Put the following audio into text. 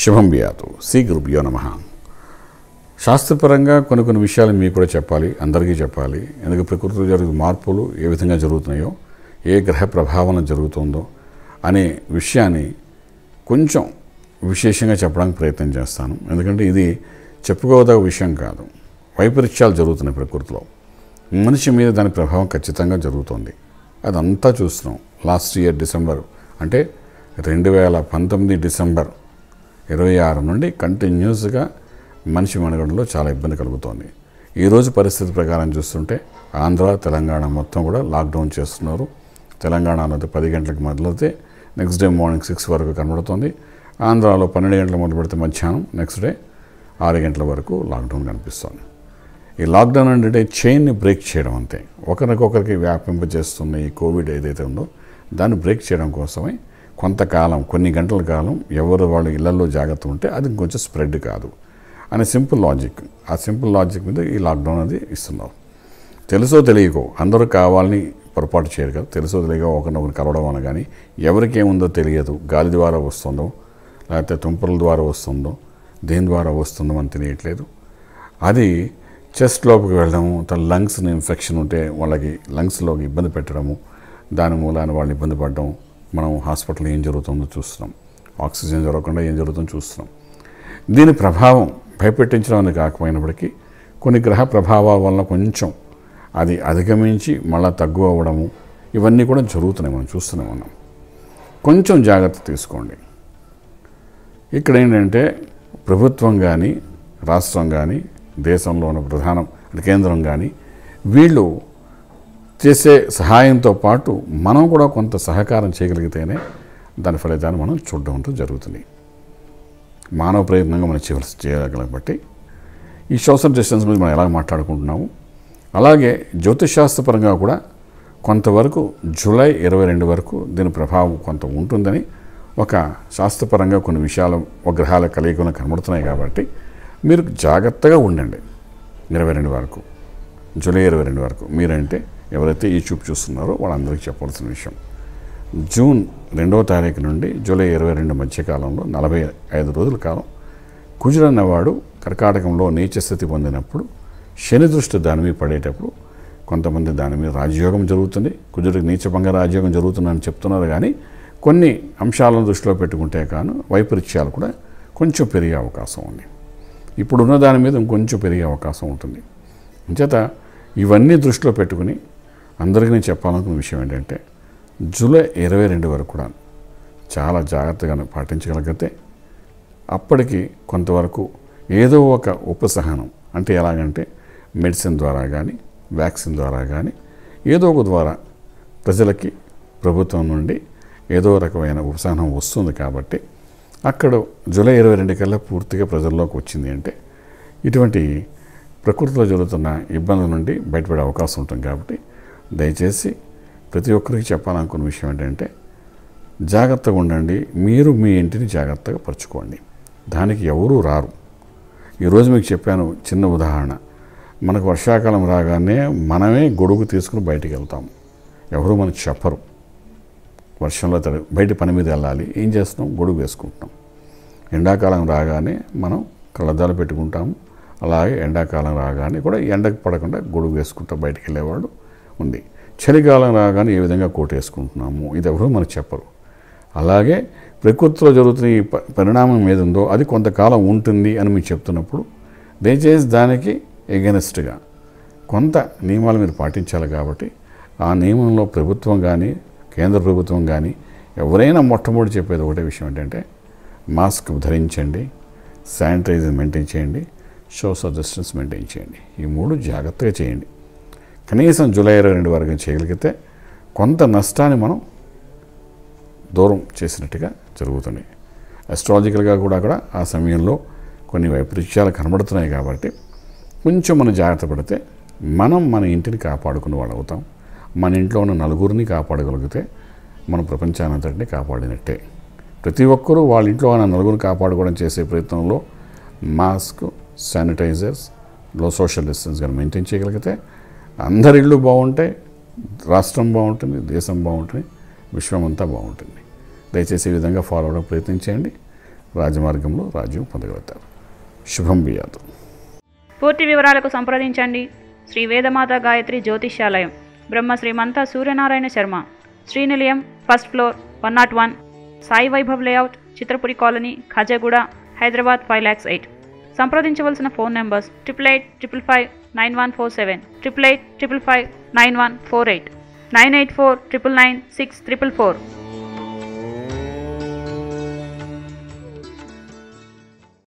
శుభం వ్యాతు శ్రీ గురుభ్యో నమ శాస్త్రపరంగా కొన్ని కొన్ని విషయాలు మీకు కూడా చెప్పాలి అందరికీ చెప్పాలి ఎందుకంటే ప్రకృతిలో జరుగు మార్పులు ఏ విధంగా జరుగుతున్నాయో ఏ గ్రహ ప్రభావం జరుగుతుందో అనే విషయాన్ని కొంచెం విశేషంగా చెప్పడానికి ప్రయత్నం చేస్తాను ఎందుకంటే ఇది చెప్పుకోదగ విషయం కాదు వైపరీత్యాలు జరుగుతున్నాయి ప్రకృతిలో మనిషి మీద దాని ప్రభావం ఖచ్చితంగా జరుగుతుంది అదంతా చూస్తున్నాం లాస్ట్ ఇయర్ డిసెంబర్ అంటే రెండు వేల పంతొమ్మిది డిసెంబర్ ఇరవై ఆరు నుండి కంటిన్యూస్గా మనిషి మనుగడలో చాలా ఇబ్బంది కలుగుతోంది ఈరోజు పరిస్థితి ప్రకారం చూస్తుంటే ఆంధ్ర తెలంగాణ మొత్తం కూడా లాక్డౌన్ చేస్తున్నారు తెలంగాణ అన్నది పది గంటలకు మొదలైతే నెక్స్ట్ డే మార్నింగ్ సిక్స్ వరకు కనబడుతుంది ఆంధ్రాలో పన్నెండు గంటలు మొదలు పెడితే మధ్యాహ్నం నెక్స్ట్ డే ఆరు గంటల వరకు లాక్డౌన్ కనిపిస్తుంది ఈ లాక్డౌన్ అంటే చైన్ని బ్రేక్ చేయడం అంతే ఒకరికొకరికి వ్యాపింపజేస్తున్న ఈ కోవిడ్ ఏదైతే ఉందో దాన్ని బ్రేక్ చేయడం కోసమే కొంతకాలం కొన్ని గంటల కాలం ఎవరు వాళ్ళు ఇళ్లలో జాగ్రత్త ఉంటే అది కొంచెం స్ప్రెడ్ కాదు అనే సింపుల్ లాజిక్ ఆ సింపుల్ లాజిక్ మీద ఈ లాక్డౌన్ అది ఇస్తున్నారు తెలుసో తెలియకో అందరూ కావాలని పొరపాటు చేయరు కదా తెలుసో తెలియకో ఒకరినొకరు కలవడం అని కానీ ఎవరికేముందో తెలియదు గాలి ద్వారా వస్తుందో లేకపోతే తుంపుల ద్వారా వస్తుందో దేని ద్వారా వస్తుందో అని తెలియట్లేదు అది చెస్ట్ లోపలికి వెళ్ళడము తన లంగ్స్ ఇన్ఫెక్షన్ ఉంటే వాళ్ళకి లంగ్స్లోకి ఇబ్బంది పెట్టడము దాని మూలాన వాళ్ళు ఇబ్బంది పడడం మనం హాస్పిటల్లో ఏం జరుగుతుందో చూస్తున్నాం ఆక్సిజన్ జరగకుండా ఏం జరుగుతుందో చూస్తున్నాం దీని ప్రభావం భయపెట్టించడం అనేది కాకపోయినప్పటికీ కొన్ని గ్రహ ప్రభావాల వల్ల కొంచెం అది అధిగమించి మళ్ళీ తగ్గు అవ్వడము ఇవన్నీ కూడా జరుగుతున్నాయి మనం చూస్తూనే ఉన్నాం కొంచెం జాగ్రత్త తీసుకోండి ఇక్కడ ఏంటంటే ప్రభుత్వం కానీ రాష్ట్రం కానీ దేశంలో ఉన్న ప్రధానం కేంద్రం కానీ వీళ్ళు చేసే సహాయంతో పాటు మనం కూడా కొంత సహకారం చేయగలిగితేనే దాని ఫలితాన్ని మనం చూడడం జరుగుతుంది మానవ ప్రయత్నంగా మనం చేయవలసి బట్టి ఈ సోషల్ డిస్టెన్స్ గురించి మనం ఎలా మాట్లాడుకుంటున్నాము అలాగే శాస్త్రపరంగా కూడా కొంతవరకు జూలై ఇరవై రెండు వరకు దీని ప్రభావం కొంత ఉంటుందని ఒక శాస్త్రపరంగా కొన్ని విషయాలు గ్రహాల కలయికలు కనబడుతున్నాయి కాబట్టి మీరు జాగ్రత్తగా ఉండండి ఇరవై రెండు వరకు జూలై ఇరవై రెండు వరకు మీరంటే ఎవరైతే యూట్యూబ్ చూస్తున్నారో వాళ్ళందరికీ చెప్పవలసిన విషయం జూన్ రెండవ తారీఖు నుండి జూలై ఇరవై రెండు మధ్యకాలంలో నలభై ఐదు రోజుల కాలం కుజుడన్నవాడు కర్కాటకంలో నీచస్థితి పొందినప్పుడు శని దృష్టి దాని మీద పడేటప్పుడు కొంతమంది దాని మీద రాజయోగం జరుగుతుంది కుజుడికి నీచభంగ రాజయోగం జరుగుతుందని చెప్తున్నారు కానీ కొన్ని అంశాలను దృష్టిలో పెట్టుకుంటే కాను వైపరీత్యాలు కూడా కొంచెం పెరిగే అవకాశం ఉంది ఇప్పుడున్న దాని మీద ఇంకొంచెం పెరిగే అవకాశం ఉంటుంది అంచేత ఇవన్నీ దృష్టిలో పెట్టుకుని అందరికీ నేను చెప్పాలనుకున్న విషయం ఏంటంటే జూలై ఇరవై రెండు వరకు కూడా చాలా జాగ్రత్తగా పాటించగలిగితే అప్పటికి కొంతవరకు ఏదో ఒక ఉపసహనం అంటే ఎలాగంటే మెడిసిన్ ద్వారా కానీ వ్యాక్సిన్ ద్వారా కానీ ఏదో ఒక ద్వారా ప్రజలకి ప్రభుత్వం నుండి ఏదో రకమైన ఉపసహనం వస్తుంది కాబట్టి అక్కడ జూలై ఇరవై రెండు కల్లా పూర్తిగా ప్రజల్లోకి వచ్చింది అంటే ఇటువంటి ప్రకృతిలో జరుగుతున్న ఇబ్బందుల నుండి బయటపడే అవకాశం ఉంటుంది కాబట్టి దయచేసి ప్రతి ఒక్కరికి చెప్పాలనుకున్న విషయం ఏంటంటే జాగ్రత్తగా ఉండండి మీరు మీ ఇంటిని జాగ్రత్తగా పరుచుకోండి దానికి ఎవరూ రారు ఈరోజు మీకు చెప్పాను చిన్న ఉదాహరణ మనకు వర్షాకాలం రాగానే మనమే గొడుగు తీసుకుని బయటికి వెళ్తాం ఎవరు మనకు చెప్పరు వర్షంలో తడి బయట పని మీద వెళ్ళాలి ఏం చేస్తాం గొడుగు వేసుకుంటాం ఎండాకాలం రాగానే మనం కళ్ళద్దాలు పెట్టుకుంటాము అలాగే ఎండాకాలం రాగానే కూడా ఎండకు పడకుండా గొడుగు వేసుకుంటాం బయటికి వెళ్ళేవాళ్ళు ఉంది చలికాలం రాగానే ఏ విధంగా కోటేసుకుంటున్నాము ఇది ఎవరు మనకు చెప్పరు అలాగే ప్రకృతిలో జరుగుతున్న ఈ పరిణామం ఉందో అది కొంతకాలం ఉంటుంది అని మీరు చెప్తున్నప్పుడు దయచేసి దానికి ఎగెనెస్ట్గా కొంత నియమాలు మీరు పాటించాలి కాబట్టి ఆ నియమంలో ప్రభుత్వం కానీ కేంద్ర ప్రభుత్వం కానీ ఎవరైనా మొట్టమొదటి చెప్పేది ఒకటే విషయం ఏంటంటే మాస్క్ ధరించండి శానిటైజర్ మెయింటైన్ చేయండి సోషల్ డిస్టెన్స్ మెయింటైన్ చేయండి ఈ మూడు జాగ్రత్తగా చేయండి కనీసం జూలై ఇరవై రెండు వరకు చేయగలిగితే కొంత నష్టాన్ని మనం దూరం చేసినట్టుగా జరుగుతుంది అస్ట్రాలజికల్గా కూడా అక్కడ ఆ సమయంలో కొన్ని వైపరీత్యాలు కనబడుతున్నాయి కాబట్టి కొంచెం మనం జాగ్రత్త పడితే మనం మన ఇంటిని కాపాడుకుని వాళ్ళు అవుతాం మన ఇంట్లో ఉన్న నలుగురిని కాపాడగలిగితే మన ప్రపంచానంతటిని కాపాడినట్టే ప్రతి ఒక్కరూ వాళ్ళ ఇంట్లో ఉన్న నలుగురిని కాపాడుకోవడం చేసే ప్రయత్నంలో మాస్క్ శానిటైజర్స్ లో సోషల్ డిస్టెన్స్ కానీ మెయింటైన్ చేయగలిగితే అందరి ఇళ్ళు బాగుంటాయి రాష్ట్రం బాగుంటుంది దేశం బాగుంటుంది విశ్వం అంతా బాగుంటుంది దయచేసి ఈ విధంగా ఫాలో అవడం ప్రయత్నించండి రాజమార్గంలో రాజ్యం పొందగలుగుతారు శుభం బియాదు పూర్తి వివరాలకు సంప్రదించండి Shri Vedamata Gayatri Jyotishyalayam Brahma Srimantha Suryanarayana Sharma Srinilayam first floor one not one Sai Vaibhav layout Chitrapuri colony Khajaguda Hyderabad five lakhs eight సంప్రదించవలసిన phone numbers triple eight triple five nine one four seven triple eight triple five nine one four eight nine eight four triple nine six triple four